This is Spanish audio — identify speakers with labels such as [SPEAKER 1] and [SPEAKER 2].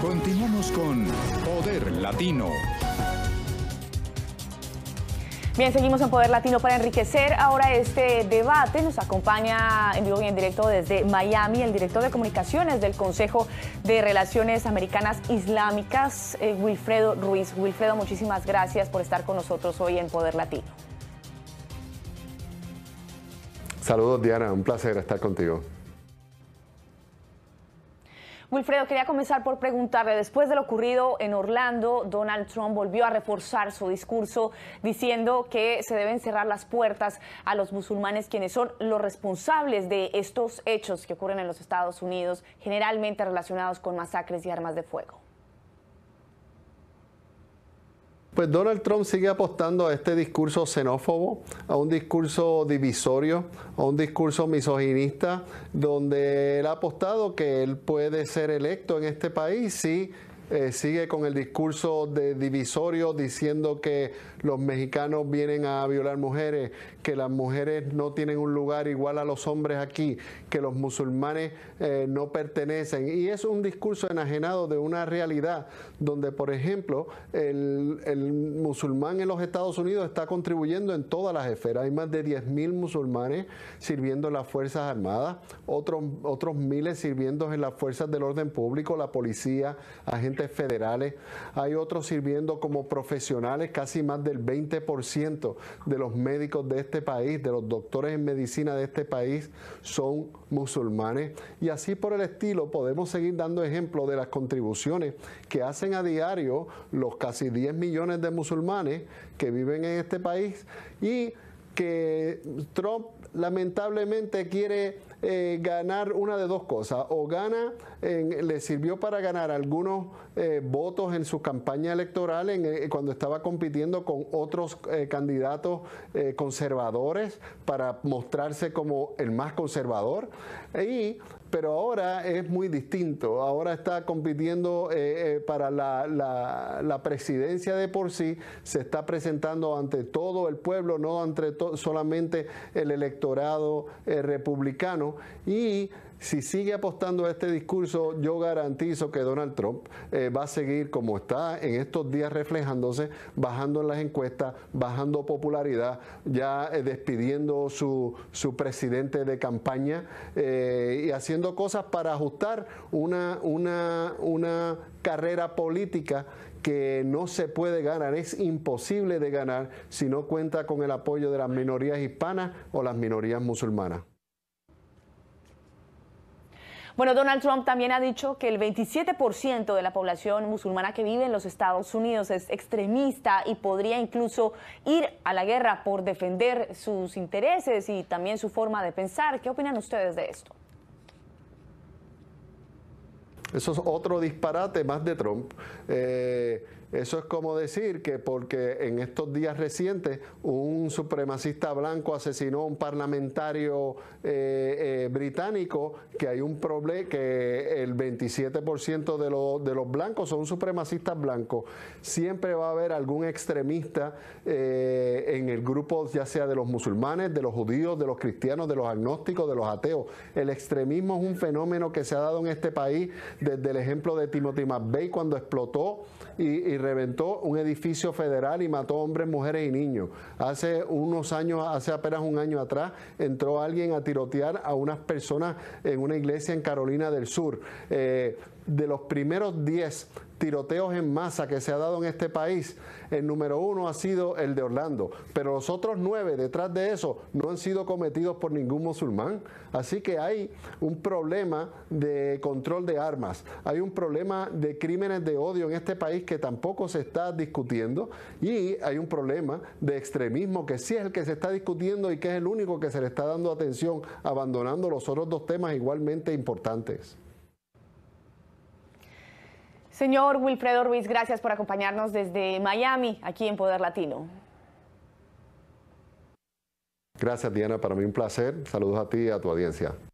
[SPEAKER 1] Continuamos con Poder Latino.
[SPEAKER 2] Bien, seguimos en Poder Latino para enriquecer ahora este debate. Nos acompaña en vivo y en directo desde Miami el director de comunicaciones del Consejo de Relaciones Americanas Islámicas, eh, Wilfredo Ruiz. Wilfredo, muchísimas gracias por estar con nosotros hoy en Poder Latino.
[SPEAKER 1] Saludos Diana, un placer estar contigo.
[SPEAKER 2] Wilfredo, quería comenzar por preguntarle, después de lo ocurrido en Orlando, Donald Trump volvió a reforzar su discurso diciendo que se deben cerrar las puertas a los musulmanes, quienes son los responsables de estos hechos que ocurren en los Estados Unidos, generalmente relacionados con masacres y armas de fuego.
[SPEAKER 1] pues Donald Trump sigue apostando a este discurso xenófobo, a un discurso divisorio, a un discurso misoginista, donde él ha apostado que él puede ser electo en este país si eh, sigue con el discurso de divisorio diciendo que los mexicanos vienen a violar mujeres, que las mujeres no tienen un lugar igual a los hombres aquí, que los musulmanes eh, no pertenecen. Y es un discurso enajenado de una realidad donde, por ejemplo, el, musulmán en los Estados Unidos está contribuyendo en todas las esferas. Hay más de 10.000 musulmanes sirviendo en las Fuerzas Armadas, otros, otros miles sirviendo en las Fuerzas del Orden Público, la policía, agentes federales, hay otros sirviendo como profesionales, casi más del 20% de los médicos de este país, de los doctores en medicina de este país, son musulmanes. Y así por el estilo podemos seguir dando ejemplo de las contribuciones que hacen a diario los casi 10 millones de musulmanes que viven en este país y que Trump lamentablemente quiere eh, ganar una de dos cosas. O gana, le sirvió para ganar algunos eh, votos en su campaña electoral en, eh, cuando estaba compitiendo con otros candidatos conservadores para mostrarse como el más conservador. E, y pero ahora es muy distinto. Ahora está compitiendo para la, la, presidencia de por sí, se está presentando ante todo el pueblo, no ante solamente el electorado republicano y si sigue apostando a este discurso, yo garantizo que Donald Trump eh, va a seguir como está en estos días reflejándose, bajando en las encuestas, bajando popularidad, ya eh, despidiendo su, su, presidente de campaña eh, y haciendo cosas para ajustar una, una carrera política que no se puede ganar, es imposible de ganar si no cuenta con el apoyo de las minorías hispanas o las minorías musulmanas.
[SPEAKER 2] Bueno, Donald Trump también ha dicho que el 27% de la población musulmana que vive en los Estados Unidos es extremista y podría incluso ir a la guerra por defender sus intereses y también su forma de pensar. ¿Qué opinan ustedes de esto?
[SPEAKER 1] Eso es otro disparate más de Trump. Eh, eso es como decir que porque en estos días recientes un supremacista blanco asesinó a un parlamentario eh, eh, británico, que hay un problema, que el 27% de, los, de los blancos son supremacistas blancos. Siempre va a haber algún extremista eh, en el grupo, ya sea de los musulmanes, de los judíos, de los cristianos, de los agnósticos, de los ateos. El extremismo es un fenómeno que se ha dado en este país desde el ejemplo de Timothy McVeigh cuando explotó y, y reventó un edificio federal y mató hombres, mujeres y niños. Hace unos años, hace apenas un año atrás, entró alguien a tirotear a unas personas en una iglesia en Carolina del Sur. Eh, de los primeros 10 tiroteos en masa que se ha dado en este país, el número uno ha sido el de Orlando, pero los otros nueve detrás de eso no han sido cometidos por ningún musulmán. Así que hay un problema de control de armas, hay un problema de crímenes de odio en este país que tampoco se está discutiendo y hay un problema de extremismo que sí es el que se está discutiendo y que es el único que se le está dando atención, abandonando los otros dos temas igualmente importantes.
[SPEAKER 2] Señor Wilfredo Ruiz, gracias por acompañarnos desde Miami, aquí en Poder Latino.
[SPEAKER 1] Gracias Diana, para mí un placer. Saludos a ti y a tu audiencia.